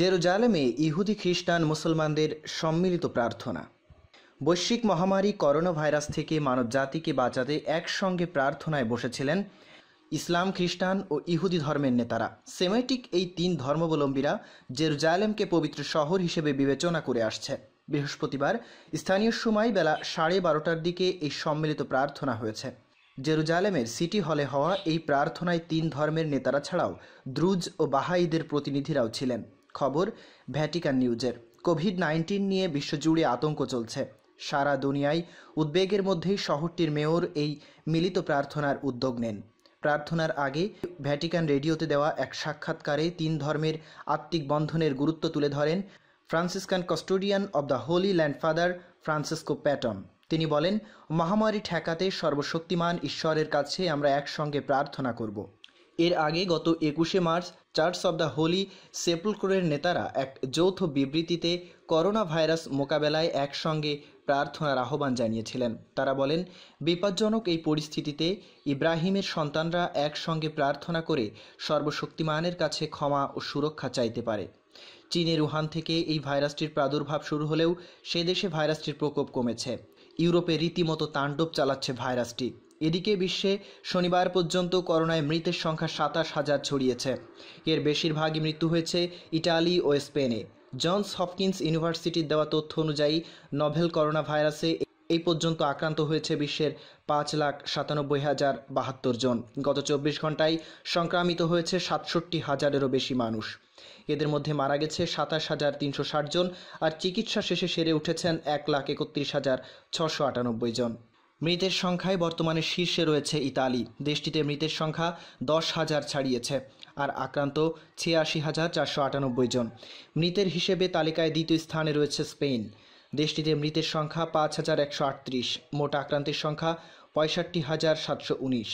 জেরুজালেমে ইহুদি খ্রিস্টান মুসলমানদের সম্মিলিত প্রার্থনা বৈশ্বিক মহামারী করোনা ভাইরাস থেকে মানব জাতিকে বাঁচাতে একসঙ্গে প্রার্থনায় বসেছিলেন ইসলাম খ্রিস্টান ও ইহুদি ধর্মের নেতারা সেমেটিক এই তিন ধর্মাবলম্বীরা জেরুজালেমকে পবিত্র শহর হিসেবে বিবেচনা করে আসছে বৃহস্পতিবার স্থানীয় সময় বেলা সাড়ে বারোটার দিকে এই সম্মিলিত প্রার্থনা হয়েছে জেরুজালেমের সিটি হলে হওয়া এই প্রার্থনায় তিন ধর্মের নেতারা ছাড়াও দ্রুজ ও বাহাইদের প্রতিনিধিরাও ছিলেন খবর ভ্যাটিকান নিউজের কোভিড নাইন্টিন নিয়ে বিশ্বজুড়ে আতঙ্ক চলছে সারা দুনিয়ায় উদ্বেগের মধ্যেই শহরটির মেয়র এই মিলিত প্রার্থনার উদ্যোগ নেন প্রার্থনার আগে ভ্যাটিকান রেডিওতে দেওয়া এক সাক্ষাৎকারে তিন ধর্মের আত্মিক বন্ধনের গুরুত্ব তুলে ধরেন Franciscan custodian of the holy land father Francesco Patton তিনি বলেন মহামারী ঠেকাতে সর্বশক্তিমান ঈশ্বরের কাছে আমরা একসঙ্গে প্রার্থনা করব এর আগে গত একুশে March church of the holy সেপুলক্রের নেতারা এক যৌথ বিবৃতিতে করোনা ভাইরাস মোকাবেলায় একসঙ্গে প্রার্থনার আহ্বান জানিয়েছিলেন তারা বলেন বিপজ্জনক এই পরিস্থিতিতে ইব্রাহিমের সন্তানরা একসঙ্গে প্রার্থনা করে সর্বশক্তিমানের কাছে ক্ষমা ও সুরক্ষা চাইতে পারে চীনের উহান থেকে এই ভাইরাসটির প্রাদুর্ভাব শুরু হলেও সে দেশে ভাইরাসটির প্রকোপ কমেছে ইউরোপে রীতিমতো তাণ্ডব চালাচ্ছে ভাইরাসটি এদিকে বিশ্বে শনিবার পর্যন্ত করোনায় মৃতের সংখ্যা সাতাশ হাজার ছড়িয়েছে এর বেশিরভাগই মৃত্যু হয়েছে ইটালি ও স্পেনে জনস হপকিন্স ইউনিভার্সিটির দেওয়া তথ্য অনুযায়ী নভেল করোনা ভাইরাসে এই পর্যন্ত আক্রান্ত হয়েছে বিশ্বের পাঁচ লাখ সাতানব্বই হাজার বাহাত্তর জন গত চব্বিশ ঘন্টায় সংক্রামিত হয়েছে সাতষট্টি হাজারেরও বেশি মানুষ এদের মধ্যে মারা গেছে সাতাশ হাজার তিনশো ষাট জন আর চিকিৎসা শেষে সেরে উঠেছেন এক লাখ একত্রিশ হাজার ছশো আটানব্বই জন মৃতের সংখ্যায় বর্তমানে শীর্ষে রয়েছে ইতালি দেশটিতে মৃতের সংখ্যা দশ হাজার ছাড়িয়েছে আর আক্রান্ত ছিয়াশি হাজার চারশো আটানব্বই জন মৃতের হিসেবে তালিকায় দ্বিতীয় স্থানে রয়েছে স্পেন দেশটিতে মৃতের সংখ্যা পাঁচ হাজার একশো আটত্রিশ মোট আক্রান্তের সংখ্যা পঁয়ষট্টি হাজার সাতশো উনিশ